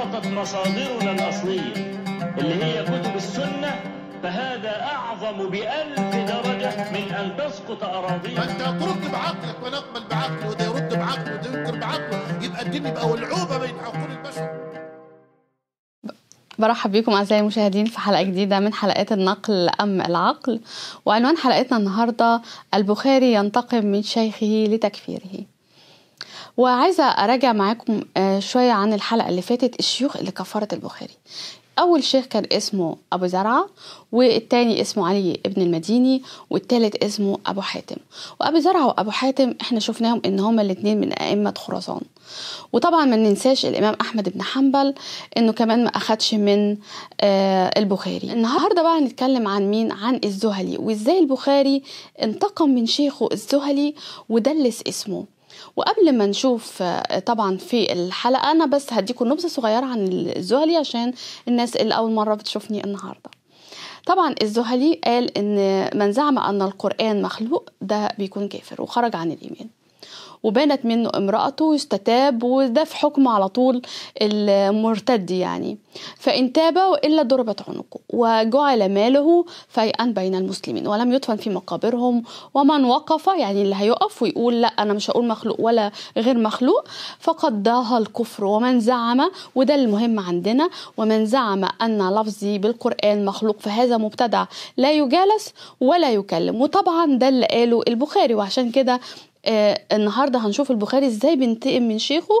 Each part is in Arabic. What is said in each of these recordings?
سقطت مصادرنا الأصلية اللي هي كتب السنة فهذا أعظم بألف درجة من أن تسقط أراضينا فأنت ترد بعقلك ونقبل بعقله وده يرد بعقله وده ينكر بعقله يبقى الدين يبقى ولعوبة بين عقول البشر برحب بيكم أعزائي المشاهدين في حلقة جديدة من حلقات النقل أم العقل وعنوان حلقتنا النهاردة البخاري ينتقم من شيخه لتكفيره وعايزه اراجع معاكم آه، شويه عن الحلقه اللي فاتت الشيوخ اللي كفرت البخاري اول شيخ كان اسمه ابو زرعه والتاني اسمه علي ابن المديني والتالت اسمه ابو حاتم وابو زرعه وابو حاتم احنا شفناهم ان هما الاتنين من ائمه خراسان وطبعا ما ننساش الامام احمد بن حنبل انه كمان ما اخدش من آه البخاري النهارده بقى هنتكلم عن مين عن الزهلي وازاي البخاري انتقم من شيخه الزهلي ودلس اسمه وقبل ما نشوف آه، طبعا في الحلقه انا بس هديكم نبذه صغيره عن الزهلي عشان الناس اللي اول مره بتشوفني النهارده طبعا الزهلي قال ان من زعم ان القران مخلوق ده بيكون كافر وخرج عن الايمان وبانت منه امرأته يستتاب وده في حكم على طول المرتد يعني فإن تاب وإلا ضربت عنقه وجعل ماله فيئا بين المسلمين ولم يدفن في مقابرهم ومن وقف يعني اللي هيقف ويقول لا أنا مش هقول مخلوق ولا غير مخلوق فقد ضاها الكفر ومن زعم وده المهم عندنا ومن زعم أن لفظي بالقرآن مخلوق فهذا مبتدع لا يجالس ولا يكلم وطبعا ده اللي قاله البخاري وعشان كده آه النهارده هنشوف البخاري ازاي بينتقم من شيخه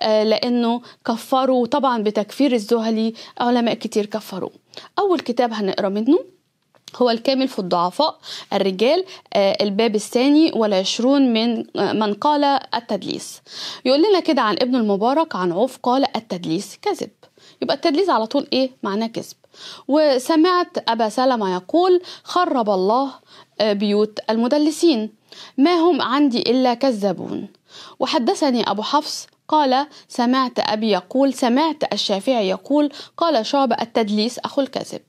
آه لانه كفروا طبعا بتكفير الزهلي علماء كتير كفروه اول كتاب هنقرا منه هو الكامل في الضعفاء الرجال آه الباب الثاني والعشرون من آه من قال التدليس يقول لنا كده عن ابن المبارك عن عوف قال التدليس كذب يبقى التدليس على طول ايه معناه كذب وسمعت ابا سلمه يقول خرب الله آه، بيوت المدلسين ما هم عندي إلا كذابون وحدثني أبو حفص قال سمعت أبي يقول سمعت الشافعي يقول قال شعب التدليس أخو الكذب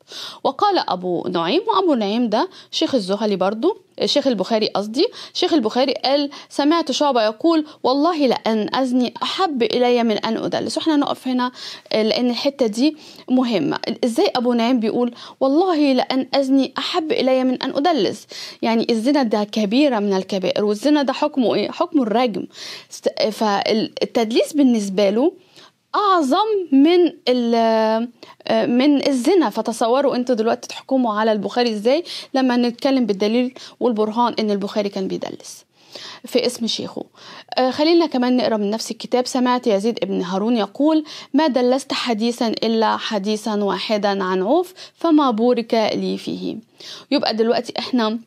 وقال أبو نعيم وأبو نعيم ده شيخ الزهلي برضو الشيخ البخاري قصدي الشيخ البخاري قال سمعت شعبة يقول والله لأن أزني أحب إلي من أن أدلس وإحنا نقف هنا آه، لأن الحتة دي مهمة إزاي أبو نعيم بيقول والله لأن أزني أحب إلي من أن أدلس يعني الزنا ده كبيرة من الكبائر والزنا ده حكمه إيه؟ حكم الرجم آه، فالتدليس بالنسبة له اعظم من آه، من الزنا فتصوروا انتوا دلوقتي تحكموا على البخاري ازاي لما نتكلم بالدليل والبرهان ان البخاري كان بيدلس في اسم شيخه آه خلينا كمان نقرا من نفس الكتاب سمعت يزيد ابن هارون يقول ما دلست حديثا الا حديثا واحدا عن عوف فما بورك لي فيه يبقى دلوقتي احنا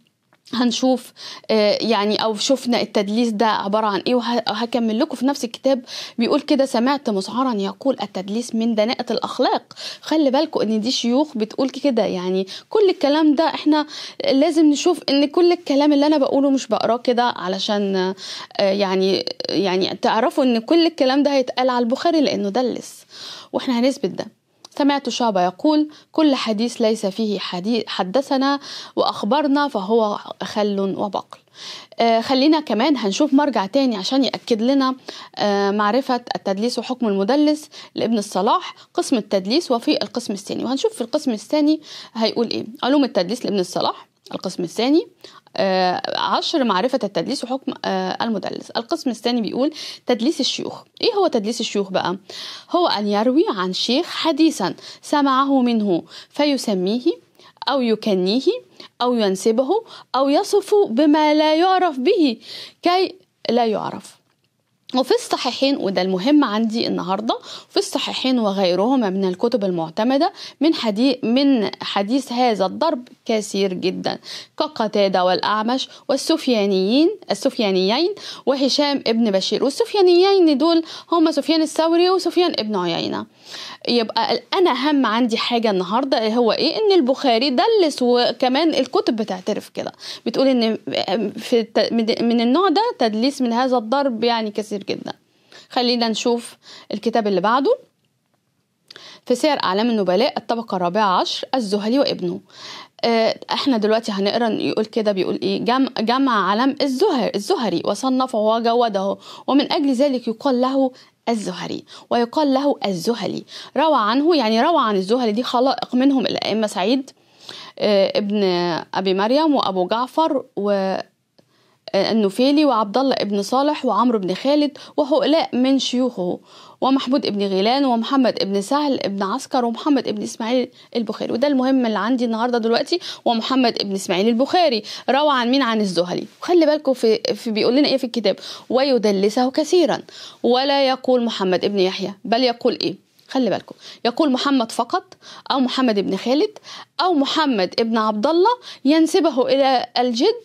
هنشوف آه، يعني او شفنا التدليس ده عباره عن ايه وهكمل لكم في نفس الكتاب بيقول كده سمعت مسعرا يقول التدليس من دناءه الاخلاق خلي بالكم ان دي شيوخ بتقول كده يعني كل الكلام ده احنا لازم نشوف ان كل الكلام اللي انا بقوله مش بقراه كده علشان آه، يعني يعني تعرفوا ان كل الكلام ده هيتقال على البخاري لانه دلس واحنا هنثبت ده سمعت شعبة يقول كل حديث ليس فيه حديث حدثنا وأخبرنا فهو خل وبقل آه، خلينا كمان هنشوف مرجع تاني عشان يأكد لنا آه، معرفة التدليس وحكم المدلس لابن الصلاح قسم التدليس وفي القسم الثاني وهنشوف في القسم الثاني هيقول ايه علوم التدليس لابن الصلاح القسم الثاني آه، عشر معرفة التدليس وحكم آه، المدلس القسم الثاني بيقول تدليس الشيوخ إيه هو تدليس الشيوخ بقى؟ هو أن يروي عن شيخ حديثا سمعه منه فيسميه أو يكنيه أو ينسبه أو يصف بما لا يعرف به كي لا يعرف وفي الصحيحين وده المهم عندي النهارده في الصحيحين وغيرهما من الكتب المعتمده من حديث من حديث هذا الضرب كثير جدا كقتادة والأعمش والسفيانيين السفيانيين وهشام ابن بشير والسفيانيين دول هما سفيان الثوري وسفيان ابن عيينة يبقى أنا أهم عندي حاجة النهاردة هو إيه إن البخاري دلس وكمان الكتب بتعترف كده بتقول إن في من النوع ده تدليس من هذا الضرب يعني كثير جدا خلينا نشوف الكتاب اللي بعده في سير أعلام النبلاء الطبقة الرابعة عشر الزهلي وابنه آه، احنا دلوقتي هنقرا يقول كده بيقول ايه جمع, جمع علم الزهر الزهري وصنفه وجوده ومن اجل ذلك يقال له الزهري ويقال له الزهلي روى عنه يعني روى عن الزهري دي خلائق منهم الائمه سعيد آه، ابن ابي مريم وابو جعفر و آه، النفيلي وعبد الله ابن صالح وعمرو بن خالد وهؤلاء من شيوخه ومحمود ابن غيلان ومحمد ابن سهل ابن عسكر ومحمد ابن اسماعيل البخاري وده المهم اللي عندي النهارده دلوقتي ومحمد ابن اسماعيل البخاري روى عن مين عن الزهلي وخلي بالكم في, في بيقول لنا ايه في الكتاب ويدلسه كثيرا ولا يقول محمد ابن يحيى بل يقول ايه خلي بالكم يقول محمد فقط أو محمد ابن خالد أو محمد ابن عبد الله ينسبه إلى الجد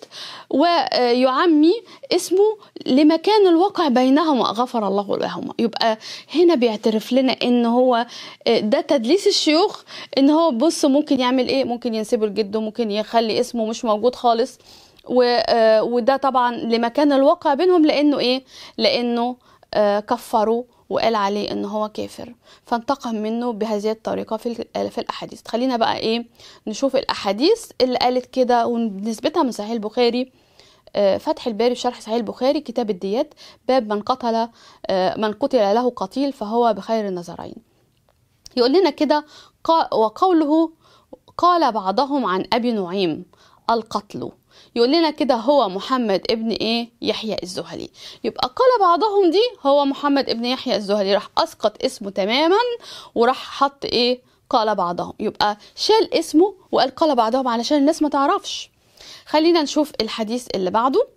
ويعمي اسمه لمكان الواقع بينهما غفر الله لهما يبقى هنا بيعترف لنا ان هو ده تدليس الشيوخ ان هو بص ممكن يعمل ايه ممكن ينسبه لجده ممكن يخلي اسمه مش موجود خالص آه، وده طبعا لمكان الواقع بينهم لانه ايه لانه آه، كفروا وقال عليه ان هو كافر فانتقم منه بهذه الطريقه في في الاحاديث خلينا بقى ايه نشوف الاحاديث اللي قالت كده ونسبتها من صحيح البخاري آه، فتح الباري شرح صحيح البخاري كتاب الديات باب من قتل آه، من قتل له قتيل فهو بخير النظرين يقول لنا كده وقوله قال بعضهم عن ابي نعيم القتل يقول لنا كده هو محمد ابن ايه يحيى الزهلي يبقى قال بعضهم دي هو محمد ابن يحيى الزهلي راح اسقط اسمه تماما وراح حط ايه قال بعضهم يبقى شال اسمه وقال قال بعضهم علشان الناس ما تعرفش خلينا نشوف الحديث اللي بعده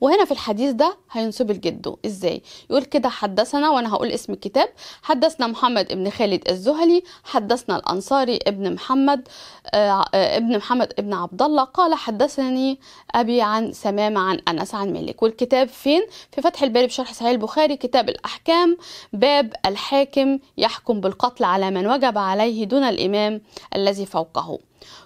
وهنا في الحديث ده هينسب لجده ازاي يقول كده حدثنا وانا هقول اسم الكتاب حدثنا محمد ابن خالد الزهلي حدثنا الانصاري ابن محمد آه، آه، ابن محمد ابن عبد الله قال حدثني ابي عن سمام عن انس عن مالك والكتاب فين في فتح الباري بشرح صحيح البخاري كتاب الاحكام باب الحاكم يحكم بالقتل على من وجب عليه دون الامام الذي فوقه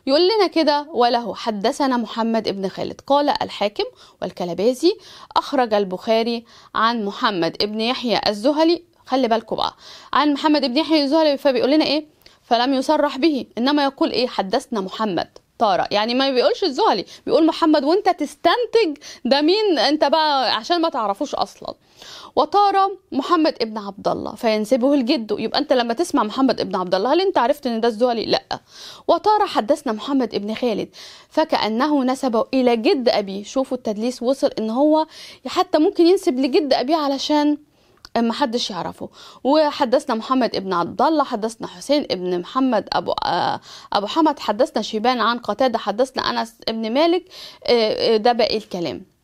يقول لنا كده وله حدثنا محمد ابن خالد قال الحاكم والكلبازي أخرج البخاري عن محمد ابن يحيى الزهلي خلي بالكم بقى عن محمد ابن يحيى الزهلي فبيقول لنا إيه فلم يصرح به إنما يقول إيه حدثنا محمد طارق يعني ما بيقولش الزهلي بيقول محمد وانت تستنتج ده مين انت بقى عشان ما تعرفوش اصلا وطار محمد ابن عبد الله فينسبه الجد يبقى انت لما تسمع محمد ابن عبد الله هل انت عرفت ان ده الزهلي لا وطار حدثنا محمد ابن خالد فكانه نسبه الى جد ابيه شوفوا التدليس وصل ان هو حتى ممكن ينسب لجد ابيه علشان ما حدش يعرفه وحدثنا محمد ابن عبد الله حدثنا حسين ابن محمد ابو آه، ابو حمد حدثنا شيبان عن قتاده حدثنا انس ابن مالك آه، آه، ده باقي الكلام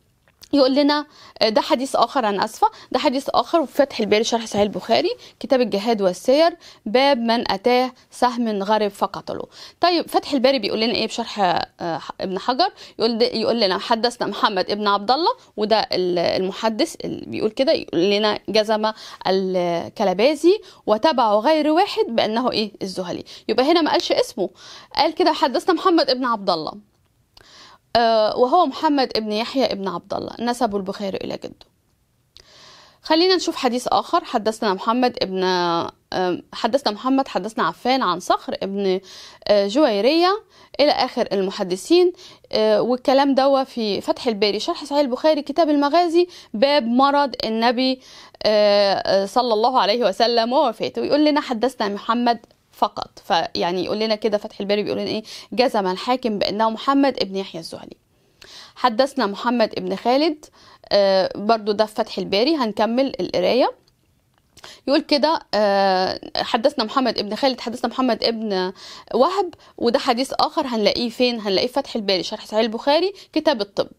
يقول لنا آه، ده حديث اخر عن اسفه ده حديث اخر في فتح الباري شرح صحيح البخاري كتاب الجهاد والسير باب من اتاه سهم غرب فقتله طيب فتح الباري بيقول لنا ايه بشرح آه، ابن حجر يقول يقول لنا حدثنا محمد ابن عبد الله وده المحدث اللي بيقول كده يقول لنا جزم الكلبازي وتبعه غير واحد بانه ايه الزهلي يبقى هنا ما قالش اسمه قال كده حدثنا محمد ابن عبد الله آه، وهو محمد ابن يحيى ابن عبد الله نسبه البخاري إلى جده خلينا نشوف حديث آخر حدثنا محمد ابن آه، حدثنا محمد حدثنا عفان عن صخر ابن آه، جويرية إلى آخر المحدثين والكلام دوا في فتح الباري شرح صحيح البخاري كتاب المغازي باب مرض النبي صلى الله عليه وسلم ووفاته ويقول لنا حدثنا محمد فقط فيعني يقول لنا كده فتح الباري بيقول لنا ايه جزم الحاكم بانه محمد ابن يحيى الزهري حدثنا محمد ابن خالد آه برضو ده فتح الباري هنكمل القرايه يقول كده آه، حدثنا محمد ابن خالد حدثنا محمد ابن وهب وده حديث اخر هنلاقيه فين هنلاقيه في فتح الباري شرح صحيح البخاري كتاب الطب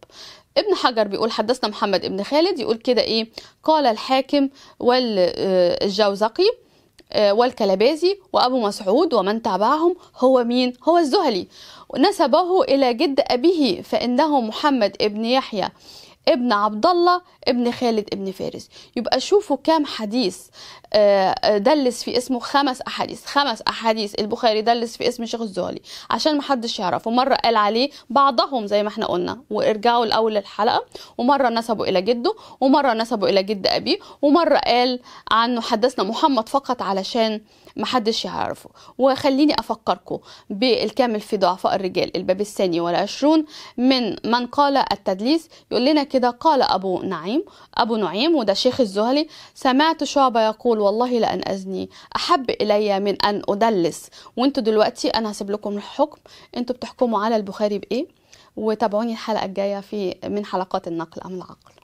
ابن حجر بيقول حدثنا محمد ابن خالد يقول كده ايه قال الحاكم والجوزقي آه، والكلبازي وأبو مسعود ومن تبعهم هو مين؟ هو الزهلي نسبه إلى جد أبيه فإنه محمد ابن يحيى ابن عبد الله ابن خالد ابن فارس يبقى شوفوا كام حديث آه، آه، دلس في اسمه خمس احاديث خمس احاديث البخاري دلس في اسم شيخ الزهلي عشان محدش يعرفه مره قال عليه بعضهم زي ما احنا قلنا وارجعوا الاول الحلقه ومره نسبوا الى جده ومره نسبوا الى جد ابيه ومره قال عنه حدثنا محمد فقط علشان محدش يعرفه وخليني أفكركم بالكامل في ضعفاء الرجال الباب الثاني والعشرون من من قال التدليس يقول لنا كده قال أبو نعيم أبو نعيم وده شيخ الزهلي سمعت شعبة يقول والله لأن أزني أحب إلي من أن أدلس وانتوا دلوقتي أنا هسيب لكم الحكم انتوا بتحكموا على البخاري بإيه وتابعوني الحلقة الجاية في من حلقات النقل أم العقل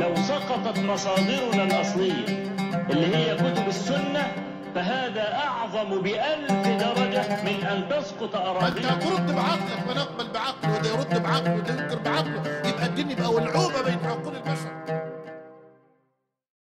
لو سقطت مصادرنا الأصلية اللي هي كتب السنة فهذا أعظم بألف درجة من أن تسقط أراضيك أنت ترد بعقلك ونقبل بعقله وده يرد بعقله وده ينكر بعقله يبقى الدين يبقى ولعوبة بين عقول البشر